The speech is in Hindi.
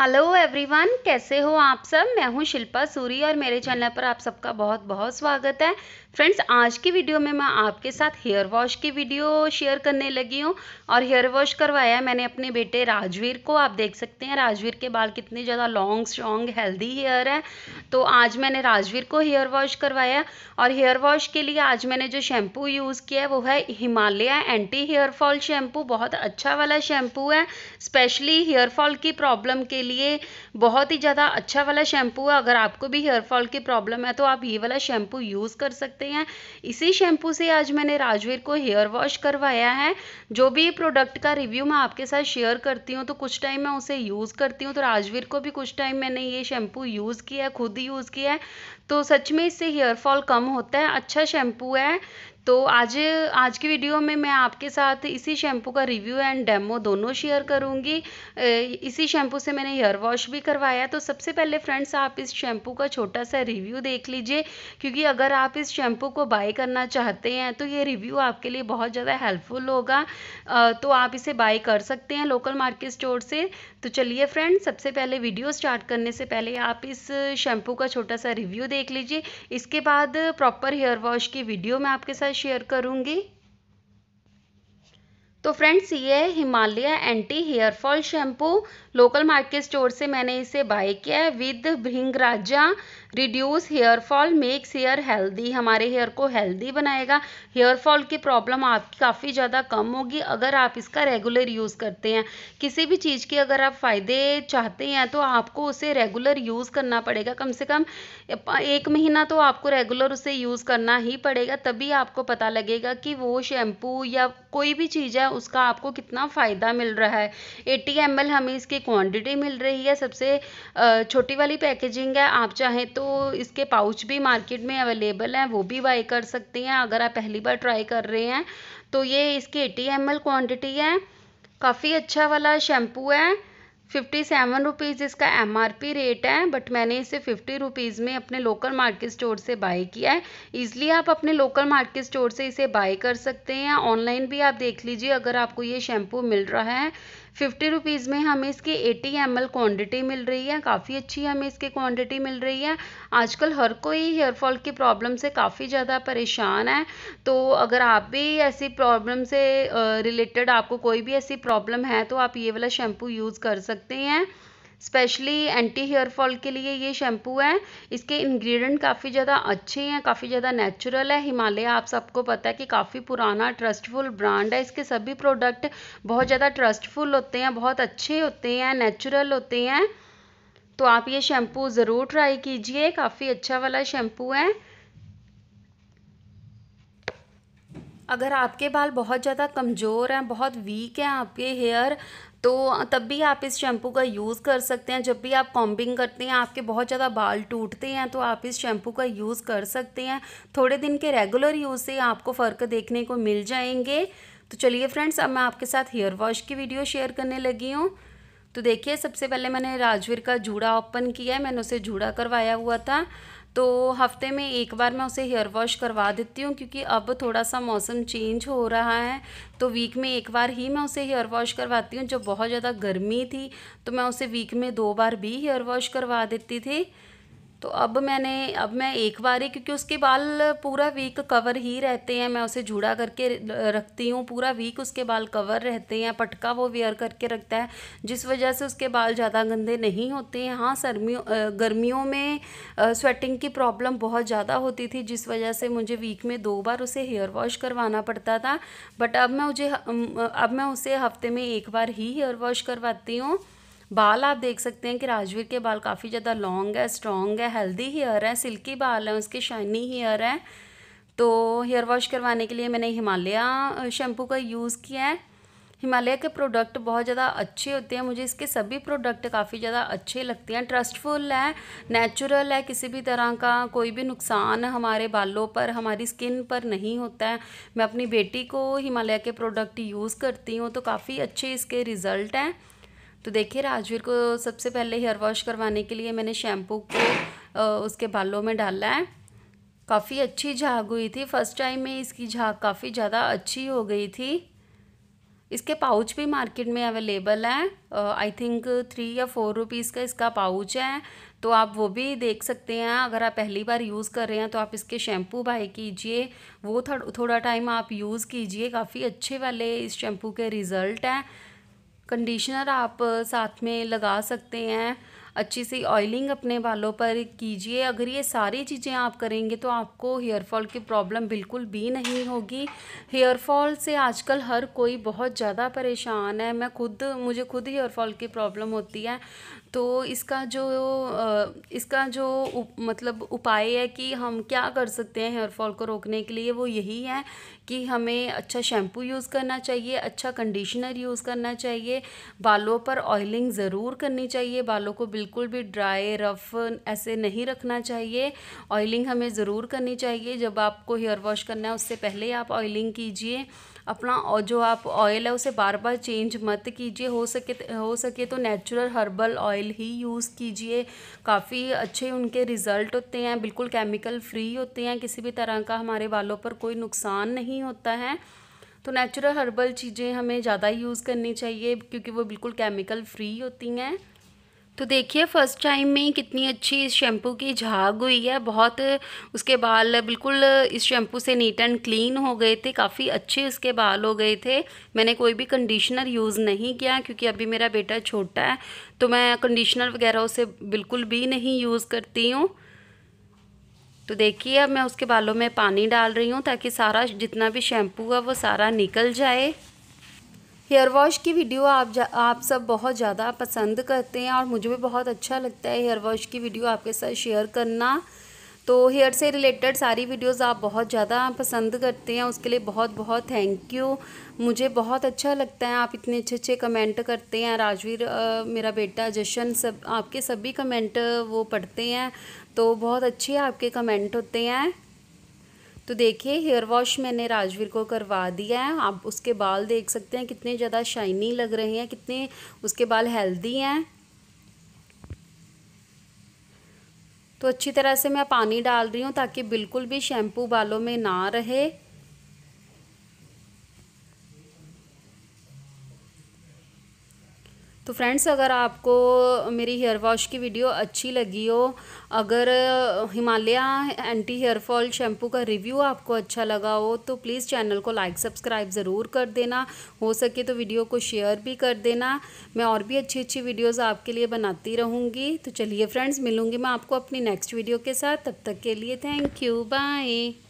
हेलो एवरीवन कैसे हो आप सब मैं हूं शिल्पा सूरी और मेरे चैनल पर आप सबका बहुत बहुत स्वागत है फ्रेंड्स आज की वीडियो में मैं आपके साथ हेयर वॉश की वीडियो शेयर करने लगी हूँ और हेयर वॉश करवाया है मैंने अपने बेटे राजवीर को आप देख सकते हैं राजवीर के बाल कितने ज़्यादा लॉन्ग स्ट्रॉन्ग हेल्दी हेयर है तो आज मैंने राजवीर को हेयर वॉश करवाया और हेयर वॉश के लिए आज मैंने जो शैम्पू यूज़ किया है वो है Himalaya anti hair fall shampoo बहुत अच्छा वाला शैम्पू है स्पेशली हेयर फॉल की प्रॉब्लम के लिए बहुत ही ज़्यादा अच्छा वाला शैम्पू है अगर आपको भी हेयर फॉल की प्रॉब्लम है तो आप ये वाला शैम्पू यूज़ कर सकते सकते हैं इसी शैम्पू से आज मैंने राजवीर को हेयर वॉश करवाया है जो भी प्रोडक्ट का रिव्यू मैं आपके साथ शेयर करती हूँ तो कुछ टाइम मैं उसे यूज़ करती हूँ तो राजवीर को भी कुछ टाइम मैंने ये शैम्पू यूज़ किया है खुद यूज़ किया है तो सच में इससे हेयर फॉल कम होता है अच्छा शैम्पू है तो आज आज की वीडियो में मैं आपके साथ इसी शैम्पू का रिव्यू एंड डेमो दोनों शेयर करूंगी इसी शैम्पू से मैंने हेयर वॉश भी करवाया तो सबसे पहले फ्रेंड्स आप इस शैम्पू का छोटा सा रिव्यू देख लीजिए क्योंकि अगर आप इस शैम्पू को बाय करना चाहते हैं तो ये रिव्यू आपके लिए बहुत ज़्यादा हेल्पफुल होगा तो आप इसे बाय कर सकते हैं लोकल मार्केट स्टोर से तो चलिए फ्रेंड्स सबसे पहले वीडियो स्टार्ट करने से पहले आप इस शैम्पू का छोटा सा रिव्यू देख लीजिए इसके बाद प्रॉपर हेयर वॉश की वीडियो मैं आपके साथ शेयर करूँगी तो फ्रेंड्स ये है Himalaya anti hair fall shampoo local market store से मैंने इसे बाय किया है विद राजा reduce hair fall makes hair healthy हमारे हेयर को हेल्दी बनाएगा हेयर फॉल की प्रॉब्लम आपकी काफ़ी ज़्यादा कम होगी अगर आप इसका रेगुलर यूज़ करते हैं किसी भी चीज़ के अगर आप फ़ायदे चाहते हैं तो आपको उसे रेगुलर यूज़ करना पड़ेगा कम से कम एक महीना तो आपको रेगुलर उसे यूज़ करना ही पड़ेगा तभी आपको पता लगेगा कि वो शैम्पू या कोई भी चीज़ है उसका आपको कितना फ़ायदा मिल रहा है एटी एम हमें इसकी क्वान्टिटी मिल रही है सबसे छोटी वाली पैकेजिंग है आप चाहें तो तो इसके पाउच भी मार्केट में अवेलेबल हैं वो भी बाई कर सकती हैं अगर आप पहली बार ट्राई कर रहे हैं तो ये इसकी एटी एम क्वांटिटी है काफ़ी अच्छा वाला शैम्पू है फिफ्टी सेवन रुपीज़ इसका एम आर पी रेट है बट मैंने इसे फिफ्टी रुपीज़ में अपने लोकल मार्केट स्टोर से बाई किया है ईज़िली आप अपने लोकल मार्केट स्टोर से इसे बाई कर सकते हैं ऑनलाइन भी आप देख लीजिए अगर आपको ये शैम्पू मिल रहा है फिफ्टी रुपीज़ में हमें इसकी एटी एम एल क्वान्टिटी मिल रही है काफ़ी अच्छी हमें इसकी क्वान्टिटी मिल रही है आजकल हर कोई हेयरफॉल की प्रॉब्लम से काफ़ी ज़्यादा परेशान है तो अगर आप भी ऐसी प्रॉब्लम से रिलेटेड आपको कोई भी ऐसी प्रॉब्लम है तो आप ये वाला शैम्पू यूज़ कर सकते सकते हैं स्पेशली एंटी हेयर फॉल के लिए ये शैम्पू है इसके इंग्रेडिएंट काफ़ी ज़्यादा अच्छे हैं काफ़ी ज़्यादा नेचुरल है हिमालय आप सबको पता है कि काफ़ी पुराना ट्रस्टफुल ब्रांड है इसके सभी प्रोडक्ट बहुत ज़्यादा ट्रस्टफुल होते हैं बहुत अच्छे होते हैं नेचुरल होते हैं तो आप ये शैम्पू ज़रूर ट्राई कीजिए काफ़ी अच्छा वाला शैम्पू है अगर आपके बाल बहुत ज़्यादा कमज़ोर हैं बहुत वीक हैं आपके हेयर तो तब भी आप इस शैम्पू का यूज़ कर सकते हैं जब भी आप कॉम्बिंग करते हैं आपके बहुत ज़्यादा बाल टूटते हैं तो आप इस शैम्पू का यूज़ कर सकते हैं थोड़े दिन के रेगुलर यूज़ से आपको फ़र्क देखने को मिल जाएंगे तो चलिए फ्रेंड्स अब मैं आपके साथ हेयर वॉश की वीडियो शेयर करने लगी हूँ तो देखिए सबसे पहले मैंने राजवीर का जूड़ा ओपन किया है मैंने उसे जूड़ा करवाया हुआ था तो हफ्ते में एक बार मैं उसे हेयर वॉश करवा देती हूँ क्योंकि अब थोड़ा सा मौसम चेंज हो रहा है तो वीक में एक बार ही मैं उसे हेयर वॉश करवाती हूँ जब बहुत ज़्यादा गर्मी थी तो मैं उसे वीक में दो बार भी हेयर वॉश करवा देती थी तो अब मैंने अब मैं एक बार ही क्योंकि उसके बाल पूरा वीक कवर ही रहते हैं मैं उसे जूड़ा करके रखती हूँ पूरा वीक उसके बाल कवर रहते हैं पटका वो वेयर करके रखता है जिस वजह से उसके बाल ज़्यादा गंदे नहीं होते हैं हाँ सर्मियों गर्मियों में स्वेटिंग की प्रॉब्लम बहुत ज़्यादा होती थी जिस वजह से मुझे वीक में दो बार उसे हेयर वॉश करवाना पड़ता था बट अब मैं मुझे अब मैं उसे हफ्ते में एक बार ही हेयर वॉश करवाती हूँ बाल आप देख सकते हैं कि राजवीर के बाल काफ़ी ज़्यादा लॉन्ग है स्ट्रॉन्ग है हेल्दी हेयर है सिल्की बाल है उसके शाइनी हेयर है तो हेयर वॉश करवाने के लिए मैंने हिमालया शैम्पू का यूज़ किया है हिमालय के प्रोडक्ट बहुत ज़्यादा अच्छे होते हैं मुझे इसके सभी प्रोडक्ट काफ़ी ज़्यादा अच्छे लगते हैं ट्रस्टफुल है नेचुरल है किसी भी तरह का कोई भी नुकसान हमारे बालों पर हमारी स्किन पर नहीं होता है मैं अपनी बेटी को हिमालय के प्रोडक्ट यूज़ करती हूँ तो काफ़ी अच्छे इसके रिज़ल्ट हैं तो देखिए राजवीर को सबसे पहले हेयर वॉश करवाने के लिए मैंने शैम्पू को उसके बालों में डाला है काफ़ी अच्छी झाग हुई थी फर्स्ट टाइम में इसकी झाग काफ़ी ज़्यादा अच्छी हो गई थी इसके पाउच भी मार्केट में अवेलेबल है आई थिंक थ्री या फोर रुपीज़ का इसका पाउच है तो आप वो भी देख सकते हैं अगर आप पहली बार यूज़ कर रहे हैं तो आप इसके शैम्पू बाई कीजिए वो थोड़ा टाइम आप यूज़ कीजिए काफ़ी अच्छे वाले इस शैम्पू के रिज़ल्ट हैं कंडीशनर आप साथ में लगा सकते हैं अच्छी सी ऑयलिंग अपने बालों पर कीजिए अगर ये सारी चीज़ें आप करेंगे तो आपको हेयर फॉल की प्रॉब्लम बिल्कुल भी नहीं होगी हेयर फॉल से आजकल हर कोई बहुत ज़्यादा परेशान है मैं खुद मुझे खुद हेयर फॉल की प्रॉब्लम होती है तो इसका जो इसका जो उप, मतलब उपाय है कि हम क्या कर सकते हैं हेयर फॉल को रोकने के लिए वो यही है कि हमें अच्छा शैम्पू यूज़ करना चाहिए अच्छा कंडीशनर यूज़ करना चाहिए बालों पर ऑयलिंग ज़रूर करनी चाहिए बालों को बिल्कुल बिल्कुल भी ड्राई रफ़ ऐसे नहीं रखना चाहिए ऑयलिंग हमें ज़रूर करनी चाहिए जब आपको हेयर वॉश करना है उससे पहले ही आप ऑयलिंग कीजिए अपना और जो आप ऑयल है उसे बार बार चेंज मत कीजिए हो सके हो सके तो नेचुरल हर्बल ऑयल ही यूज़ कीजिए काफ़ी अच्छे उनके रिज़ल्ट होते हैं बिल्कुल केमिकल फ्री होते हैं किसी भी तरह का हमारे बालों पर कोई नुकसान नहीं होता है तो नेचुरल हर्बल चीज़ें हमें ज़्यादा यूज़ करनी चाहिए क्योंकि वो बिल्कुल केमिकल फ्री होती हैं तो देखिए फ़र्स्ट टाइम में कितनी अच्छी इस शैम्पू की झाग हुई है बहुत उसके बाल बिल्कुल इस शैम्पू से नीट एंड क्लीन हो गए थे काफ़ी अच्छे उसके बाल हो गए थे मैंने कोई भी कंडीशनर यूज़ नहीं किया क्योंकि अभी मेरा बेटा छोटा है तो मैं कंडीशनर वगैरह उसे बिल्कुल भी नहीं यूज़ करती हूँ तो देखिए अब मैं उसके बालों में पानी डाल रही हूँ ताकि सारा जितना भी शैम्पू है वो सारा निकल जाए हेयर वॉश की वीडियो आप जा आप सब बहुत ज़्यादा पसंद करते हैं और मुझे भी बहुत अच्छा लगता है हेयर वॉश की वीडियो आपके साथ शेयर करना तो हेयर से रिलेटेड सारी वीडियोस आप बहुत ज़्यादा पसंद करते हैं उसके लिए बहुत बहुत थैंक यू मुझे बहुत अच्छा लगता है आप इतने अच्छे अच्छे कमेंट करते हैं राजवीर मेरा बेटा जशन सब आपके सभी कमेंट वो पढ़ते हैं तो बहुत अच्छे आपके कमेंट होते हैं तो देखिए हेयर वॉश मैंने राजवीर को करवा दिया है आप उसके बाल देख सकते हैं कितने ज़्यादा शाइनी लग रहे हैं कितने उसके बाल हेल्दी हैं तो अच्छी तरह से मैं पानी डाल रही हूँ ताकि बिल्कुल भी शैम्पू बालों में ना रहे तो फ्रेंड्स अगर आपको मेरी हेयर वॉश की वीडियो अच्छी लगी हो अगर Himalaya anti hair fall shampoo का रिव्यू आपको अच्छा लगा हो तो प्लीज़ चैनल को लाइक सब्सक्राइब ज़रूर कर देना हो सके तो वीडियो को शेयर भी कर देना मैं और भी अच्छी अच्छी वीडियोस आपके लिए बनाती रहूँगी तो चलिए फ्रेंड्स मिलूँगी मैं आपको अपनी नेक्स्ट वीडियो के साथ तब तक के लिए थैंक यू बाय